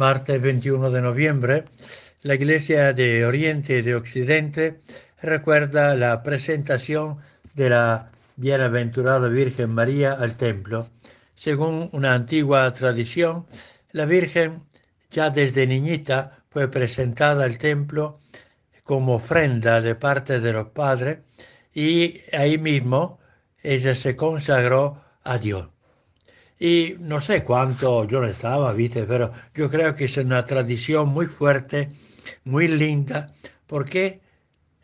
martes 21 de noviembre, la Iglesia de Oriente y de Occidente recuerda la presentación de la Bienaventurada Virgen María al templo. Según una antigua tradición, la Virgen ya desde niñita fue presentada al templo como ofrenda de parte de los padres y ahí mismo ella se consagró a Dios. Y no sé cuánto yo le estaba, viste, pero yo creo que es una tradición muy fuerte, muy linda, porque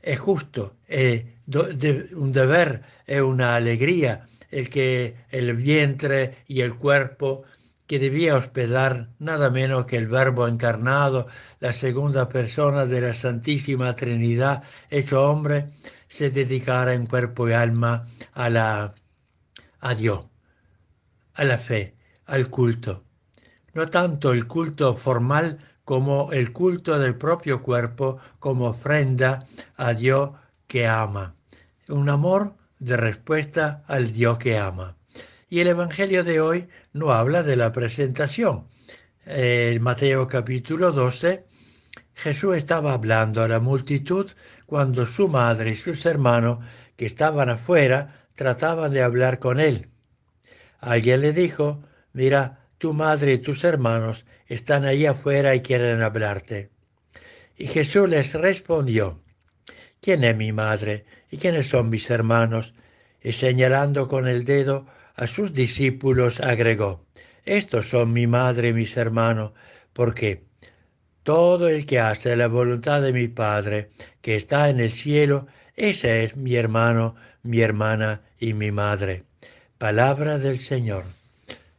es justo, es eh, un deber, es una alegría el que el vientre y el cuerpo que debía hospedar nada menos que el Verbo encarnado, la segunda persona de la Santísima Trinidad, hecho hombre, se dedicara en cuerpo y alma a, la, a Dios a la fe, al culto. No tanto el culto formal como el culto del propio cuerpo como ofrenda a Dios que ama. Un amor de respuesta al Dios que ama. Y el Evangelio de hoy no habla de la presentación. En Mateo capítulo 12, Jesús estaba hablando a la multitud cuando su madre y sus hermanos que estaban afuera trataban de hablar con él. Alguien le dijo, mira, tu madre y tus hermanos están ahí afuera y quieren hablarte. Y Jesús les respondió, ¿quién es mi madre y quiénes son mis hermanos? Y señalando con el dedo a sus discípulos agregó, estos son mi madre y mis hermanos, porque todo el que hace la voluntad de mi Padre, que está en el cielo, ese es mi hermano, mi hermana y mi madre. Palabra del Señor.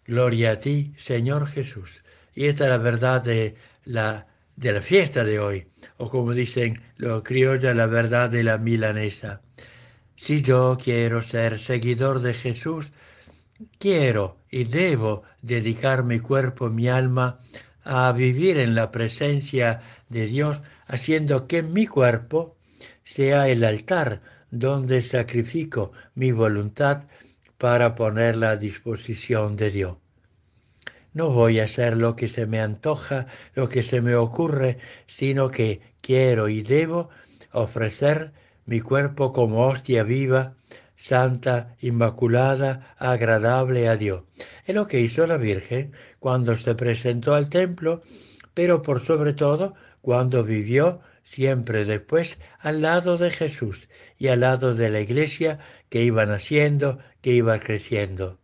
Gloria a ti, Señor Jesús. Y esta es la verdad de la, de la fiesta de hoy, o como dicen los criollos, la verdad de la milanesa. Si yo quiero ser seguidor de Jesús, quiero y debo dedicar mi cuerpo, mi alma, a vivir en la presencia de Dios, haciendo que mi cuerpo sea el altar donde sacrifico mi voluntad para ponerla a disposición de Dios. No voy a hacer lo que se me antoja, lo que se me ocurre, sino que quiero y debo ofrecer mi cuerpo como hostia viva, santa, inmaculada, agradable a Dios. Es lo que hizo la Virgen cuando se presentó al templo pero por sobre todo cuando vivió siempre después al lado de Jesús y al lado de la iglesia que iba naciendo, que iba creciendo.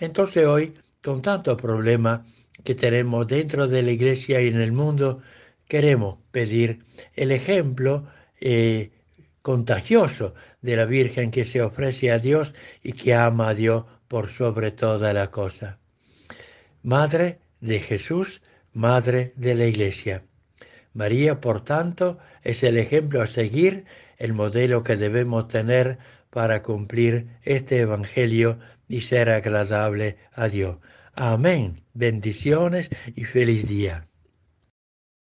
Entonces hoy, con tanto problema que tenemos dentro de la iglesia y en el mundo, queremos pedir el ejemplo eh, contagioso de la Virgen que se ofrece a Dios y que ama a Dios por sobre toda la cosa. Madre de Jesús, Madre de la Iglesia. María, por tanto, es el ejemplo a seguir, el modelo que debemos tener para cumplir este Evangelio y ser agradable a Dios. Amén. Bendiciones y feliz día.